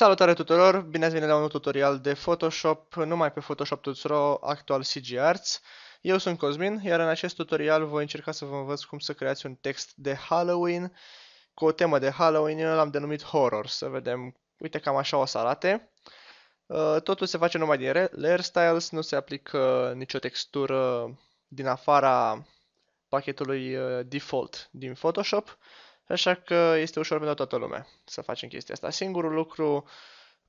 Salutare tuturor! Bine ați venit la un tutorial de Photoshop, numai pe Photoshop, Photoshop.ro, actual CG Arts. Eu sunt Cosmin, iar în acest tutorial voi încerca să vă învăț cum să creați un text de Halloween cu o temă de Halloween, eu l-am denumit Horror, să vedem, uite cam așa o să arate. Uh, totul se face numai din Layer Styles, nu se aplică nicio textură din afara pachetului uh, default din Photoshop. Așa că este ușor pentru toată lumea să facem chestia asta. Singurul lucru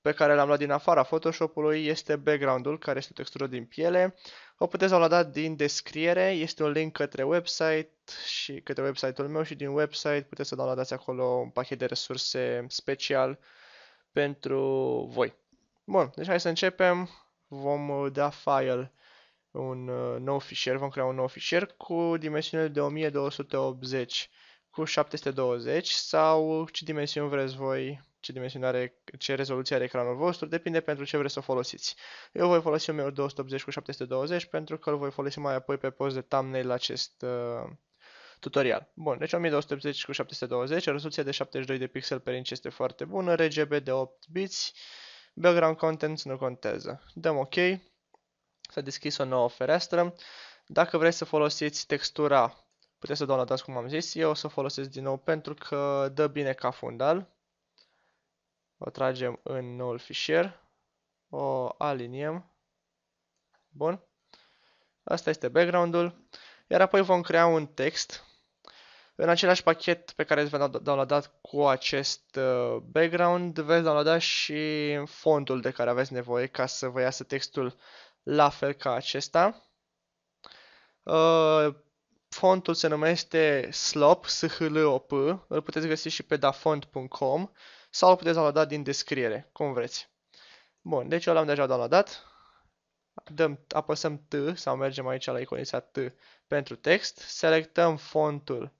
pe care l-am luat din afara Photoshop-ului este background-ul, care este o textură din piele. O puteți downloada din descriere, este un link către website și către website-ul meu și din website puteți să downloadați acolo un pachet de resurse special pentru voi. Bun, deci hai să începem. Vom da file un uh, nou fișier, vom crea un nou fișier cu dimensiunile de 1280 cu 720 sau ce dimensiuni vreți voi, ce dimensiune are, ce rezoluție are ecranul vostru, depinde pentru ce vreți să o folosiți. Eu voi folosi meu 280 cu 720 pentru că îl voi folosi mai apoi pe post de thumbnail la acest uh, tutorial. Bun, deci 1280 cu 720, rezoluția de 72 de pixel pe inch este foarte bună, RGB de 8 biți, background content nu contează. Dăm OK, s-a deschis o nouă fereastră. Dacă vreți să folosiți textura Puteți să downloadați cum am zis. Eu o să folosesc din nou pentru că dă bine ca fundal. O tragem în noul fișier. O aliniem. Bun. Asta este background-ul. Iar apoi vom crea un text. În același pachet pe care v-am downloadat cu acest uh, background, veți downloada și fondul de care aveți nevoie ca să vă iasă textul la fel ca acesta. Uh, Fontul se numește Slop, s h l o p îl puteți găsi și pe dafont.com sau îl puteți downloada din descriere, cum vreți. Bun, deci eu l-am deja downloadat. Dăm, apăsăm T sau mergem aici la iconița T pentru text. Selectăm fontul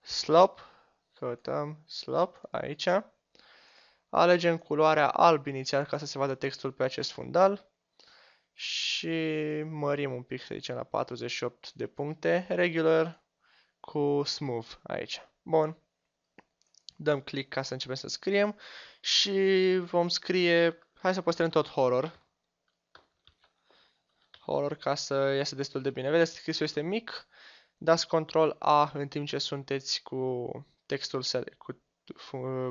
Slop, căutăm Slop aici. Alegem culoarea alb inițial ca să se vadă textul pe acest fundal și mărim un pic, să zicem, la 48 de puncte regular cu smooth aici. Bun. Dăm click ca să începem să scriem și vom scrie, hai să păstrăm tot horror. Horror ca să iasă destul de bine. Vedeți, scrisul este mic, dați control A în timp ce sunteți cu textul cu,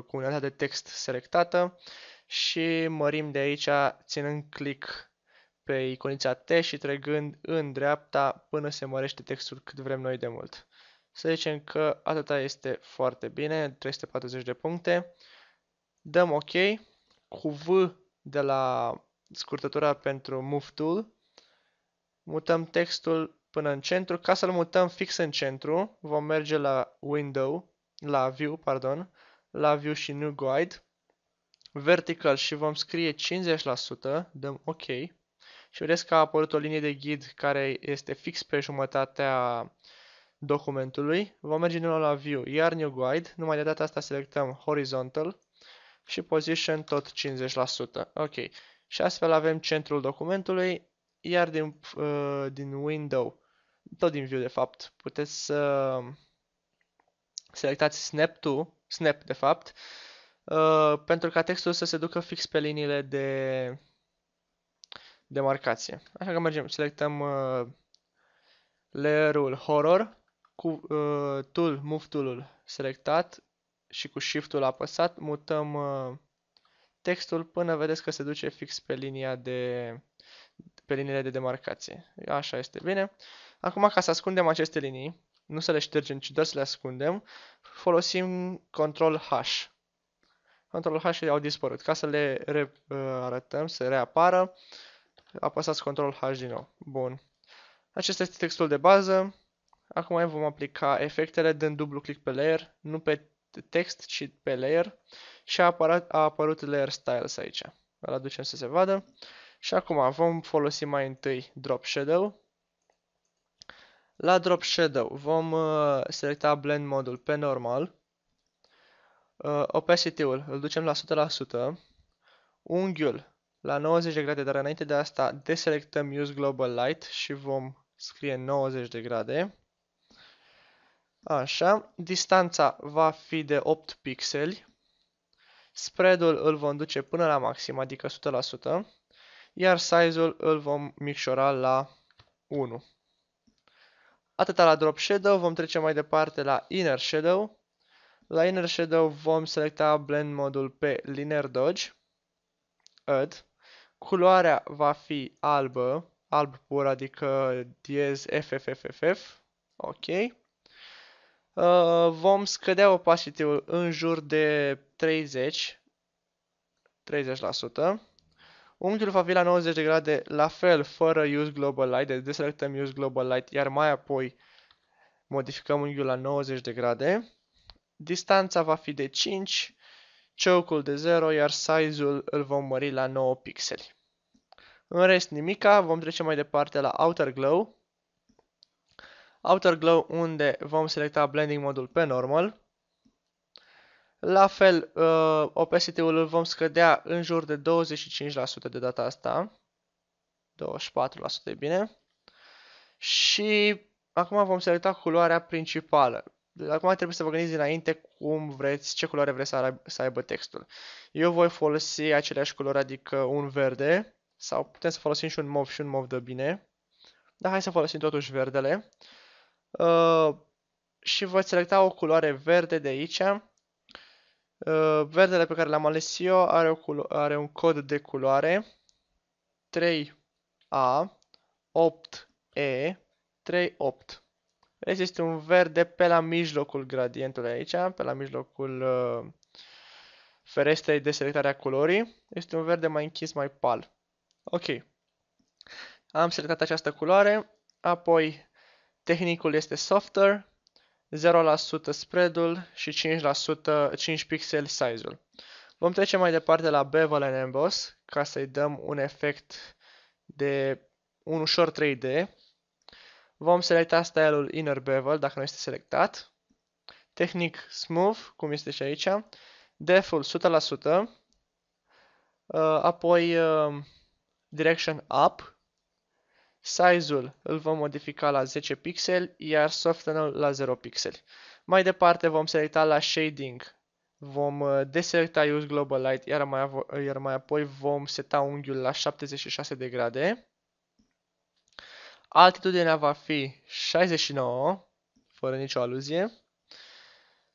cu unitatea de text selectată și mărim de aici ținând click pe iconița T și trăgând în dreapta până se mărește textul cât vrem noi de mult. Să zicem că atâta este foarte bine, 340 de puncte. Dăm OK cu V de la scurtătura pentru Move Tool. Mutăm textul până în centru. Ca să-l mutăm fix în centru, vom merge la Window, la View, pardon, la View și New Guide. Vertical și vom scrie 50%, dăm OK și vedeți că a apărut o linie de ghid care este fix pe jumătatea documentului. Vom merge din nou la View, iar New Guide, numai de data asta selectăm Horizontal și Position tot 50%. Ok, și astfel avem centrul documentului, iar din, uh, din Window, tot din View de fapt, puteți să selectați Snap to, Snap de fapt, uh, pentru ca textul să se ducă fix pe liniile de demarcație. Așa că mergem, selectăm uh, layerul Horror cu uh, Tool, Move Tool-ul selectat și cu Shift-ul apăsat mutăm uh, textul până vedeți că se duce fix pe linia de pe liniile de demarcație. Așa este bine. Acum ca să ascundem aceste linii, nu să le ștergem, ci doar să le ascundem, folosim control H. Control H au dispărut. Ca să le uh, arătăm, să reapară, apăsați Ctrl H din nou. Bun. Acesta este textul de bază. Acum vom aplica efectele dând dublu click pe layer, nu pe text, ci pe layer. Și a, apărat, a apărut layer styles aici. Îl aducem să se vadă. Și acum vom folosi mai întâi drop shadow. La drop shadow vom uh, selecta blend modul pe normal. Uh, Opacity-ul îl ducem la 100%. Unghiul la 90 de grade, dar înainte de asta deselectăm Use Global Light și vom scrie 90 de grade. Așa, distanța va fi de 8 pixeli, spread-ul îl vom duce până la maxim, adică 100%, iar size-ul îl vom micșora la 1. Atâta la Drop Shadow, vom trece mai departe la Inner Shadow. La Inner Shadow vom selecta Blend modul pe Linear Dodge, Add, Culoarea va fi albă, alb pur, adică diez FFFFF. Ok. Uh, vom scădea opacity-ul în jur de 30, 30%. Unghiul va fi la 90 de grade, la fel, fără Use Global Light, deci deselectăm Use Global Light, iar mai apoi modificăm unghiul la 90 de grade. Distanța va fi de 5, ciocul de 0, iar size-ul îl vom mări la 9 pixeli. În rest nimica, vom trece mai departe la Outer Glow. Outer Glow unde vom selecta blending modul pe normal. La fel, uh, opacity-ul îl vom scădea în jur de 25% de data asta. 24% e bine. Și acum vom selecta culoarea principală acum trebuie să vă gândiți dinainte cum vreți, ce culoare vreți să, arab, să aibă textul. Eu voi folosi aceleași culori, adică un verde, sau putem să folosim și un mov și un mov de bine. Dar hai să folosim totuși verdele. Uh, și voi selecta o culoare verde de aici. Uh, verdele pe care l-am ales eu are, o are un cod de culoare 3A 8E 38. Vezi, este un verde pe la mijlocul gradientului aici, pe la mijlocul uh, ferestrei de selectare a culorii. Este un verde mai închis, mai pal. Ok. Am selectat această culoare, apoi tehnicul este softer, 0% spread-ul și 5%, 5 pixel size-ul. Vom trece mai departe la Bevel and Emboss ca să-i dăm un efect de un ușor 3D. Vom selecta stylul Inner Bevel dacă nu este selectat. Tehnic Smooth, cum este și aici. Deful 100%. Uh, apoi uh, Direction Up. Size-ul îl vom modifica la 10 pixeli, iar soften-ul la 0 pixeli. Mai departe vom selecta la Shading. Vom uh, deselecta Use Global Light, iar mai, iar mai apoi vom seta unghiul la 76 de grade. Altitudinea va fi 69, fără nicio aluzie.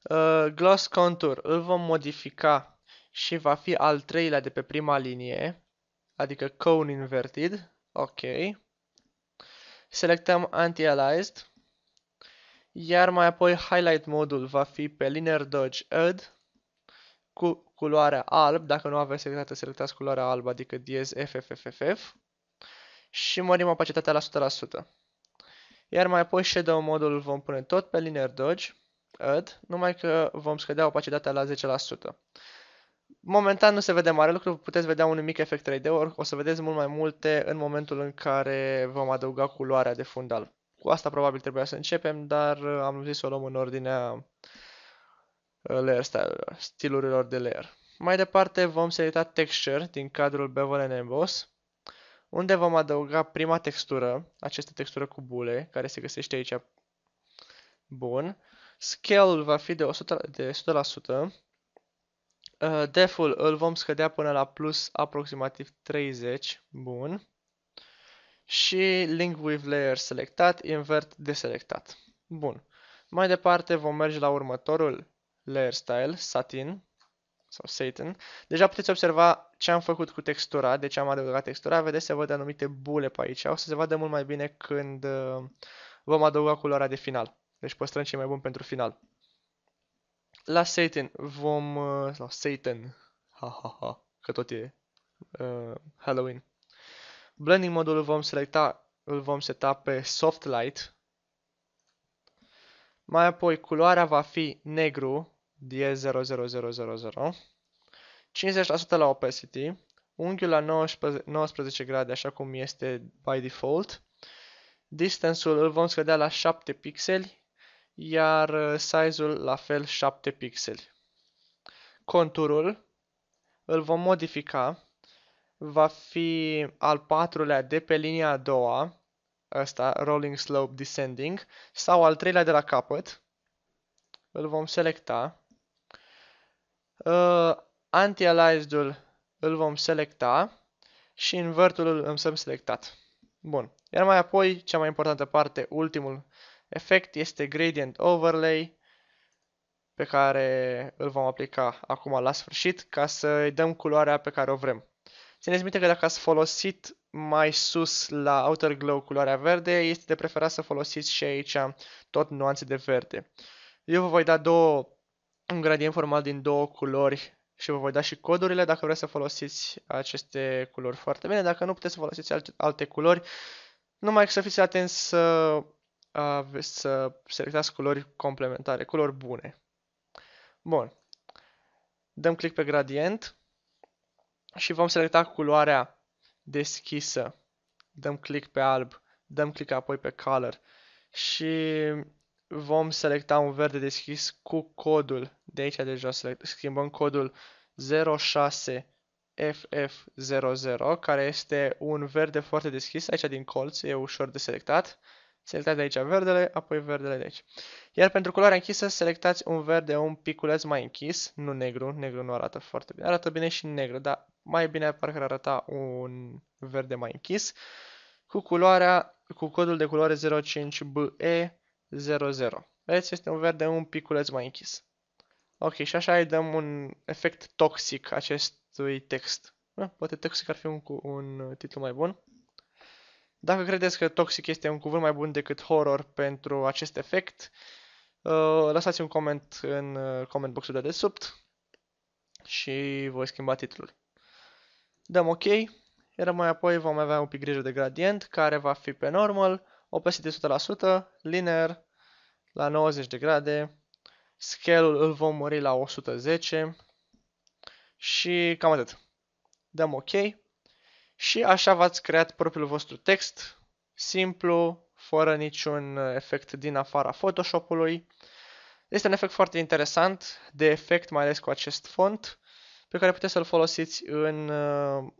Uh, gloss contour îl vom modifica și va fi al treilea de pe prima linie, adică cone inverted. Ok. Selectăm anti-aliased. Iar mai apoi highlight modul va fi pe linear dodge add cu culoarea alb, dacă nu aveți selectată, selectați culoarea alb, adică diez și mărim opacitatea la 100%. Iar mai apoi shadow modul vom pune tot pe linear dodge, add, numai că vom scădea opacitatea la 10%. Momentan nu se vede mare lucru, puteți vedea un mic efect 3D, ori o să vedeți mult mai multe în momentul în care vom adăuga culoarea de fundal. Cu asta probabil trebuia să începem, dar uh, am zis să o luăm în ordinea uh, layer uh, stilurilor de layer. Mai departe vom selecta texture din cadrul bevel and emboss unde vom adăuga prima textură, această textură cu bule, care se găsește aici. Bun. Scale-ul va fi de 100%, de 100%. Uh, def-ul îl vom scădea până la plus aproximativ 30. Bun. Și link with layer selectat, invert deselectat. Bun. Mai departe vom merge la următorul layer style, satin sau Satan, deja puteți observa ce am făcut cu textura, de ce am adăugat textura. Vedeți, se văd anumite bule pe aici. O să se vadă mult mai bine când uh, vom adăuga culoarea de final. Deci păstrăm ce mai bun pentru final. La Satan vom... sau uh, Satan, ha ha ha, că tot e uh, Halloween. Blending modul vom selecta, îl vom seta pe Soft Light. Mai apoi culoarea va fi negru, die 00000, 50% la opacity, unghiul la 19, 19 grade așa cum este by default, distance-ul îl vom scădea la 7 pixeli, iar uh, size-ul la fel 7 pixeli. Conturul îl vom modifica, va fi al patrulea de pe linia a doua, ăsta, rolling slope descending, sau al treilea de la capăt, îl vom selecta Uh, Anti-aliased-ul îl vom selecta și invertul îl am selectat. Bun. Iar mai apoi, cea mai importantă parte, ultimul efect, este Gradient Overlay pe care îl vom aplica acum la sfârșit ca să îi dăm culoarea pe care o vrem. Țineți minte că dacă ați folosit mai sus la Outer Glow culoarea verde, este de preferat să folosiți și aici tot nuanțe de verde. Eu vă voi da două un gradient format din două culori și vă voi da și codurile dacă vreți să folosiți aceste culori foarte bine. Dacă nu puteți să folosiți alte, alte culori, numai să fiți atenți să, să selectați culori complementare, culori bune. Bun. Dăm click pe gradient și vom selecta culoarea deschisă. Dăm click pe alb, dăm click apoi pe color și vom selecta un verde deschis cu codul, de aici deja select, schimbăm codul 06FF00, care este un verde foarte deschis, aici din colț, e ușor de selectat. Selectați de aici verdele, apoi verdele de aici. Iar pentru culoarea închisă, selectați un verde un piculeț mai închis, nu negru, negru nu arată foarte bine, arată bine și negru, dar mai bine parcă ar arăta un verde mai închis, cu culoarea, cu codul de culoare 05BE 0, 0. Vedeți, este un verde un piculeț mai închis. Ok, și așa îi dăm un efect toxic acestui text. Da, poate toxic ar fi un, un uh, titlu mai bun. Dacă credeți că toxic este un cuvânt mai bun decât horror pentru acest efect, uh, lăsați un coment în uh, comment boxul de desubt și voi schimba titlul. Dăm OK, iar mai apoi vom avea un pic grijă de gradient care va fi pe normal opacity 100%, linear la 90 de grade, scale-ul îl vom mări la 110 și cam atât. Dăm OK și așa v-ați creat propriul vostru text, simplu, fără niciun efect din afara Photoshop-ului. Este un efect foarte interesant de efect, mai ales cu acest font, pe care puteți să-l folosiți în uh,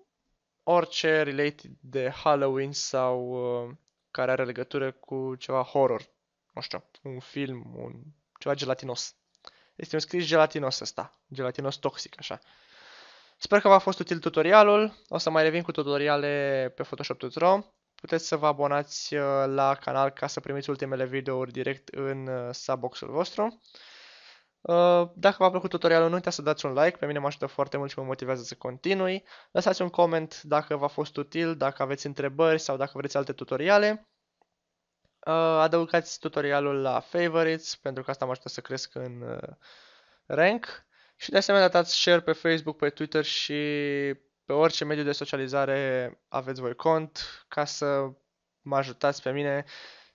orice related de Halloween sau uh, care are legătură cu ceva horror. Nu știu, un film, un... ceva gelatinos. Este un scris gelatinos ăsta, gelatinos toxic, așa. Sper că v-a fost util tutorialul, o să mai revin cu tutoriale pe Photoshop Tutorial. Puteți să vă abonați uh, la canal ca să primiți ultimele videouri direct în uh, subboxul vostru. Uh, dacă v-a plăcut tutorialul, nu uitați să dați un like, pe mine mă ajută foarte mult și mă motivează să continui. Lăsați un coment dacă v-a fost util, dacă aveți întrebări sau dacă vreți alte tutoriale. Uh, adăugați tutorialul la favorites, pentru că asta mă ajută să cresc în uh, rank. Și de asemenea dați share pe Facebook, pe Twitter și pe orice mediu de socializare aveți voi cont ca să mă ajutați pe mine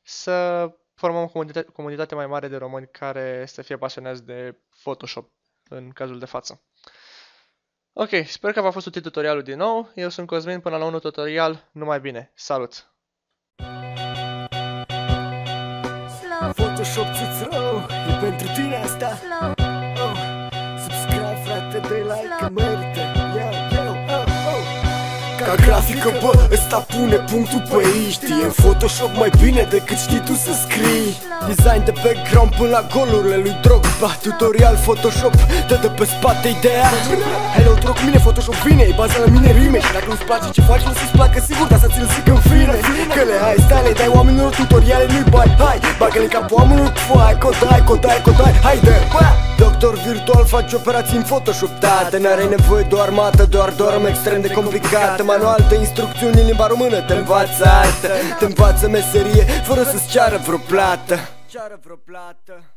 să formăm o comunitate, comunitate mai mare de români care să fie pasionați de Photoshop în cazul de față. Ok, sper că v-a fost util tutorialul din nou. Eu sunt Cosmin, până la unul tutorial, numai bine. Salut! Slow. Photoshop ți rău, e pentru tine asta Slow. Oh, subscribe frate, like, Slow. Ca grafică, bă, ăsta pune punctul pe ei Știe în Photoshop mai bine decât știi tu să scrii Design de background până la golurile lui Drogba Tutorial Photoshop, dă de pe spate ideea Hello, troc mine, Photoshop vine, e baza la mine rime Și dacă nu-ți place ce faci, nu să-ți placă sigur, dar să ți-l zic în fine Că le ai style, dai oamenilor tutoriale, nu-i bai Hai, bagă-le în capul oamenilor, fai, codai, codai, codai, haide, bă! Doctor virtual face operații în Photoshop, da, tată N-are nevoie de o armată, doar dorm extrem de complicată manual de instrucțiuni în limba română Te învață artă, te învață meserie Fără să-ți ceară vreo plată Ceară vreo plată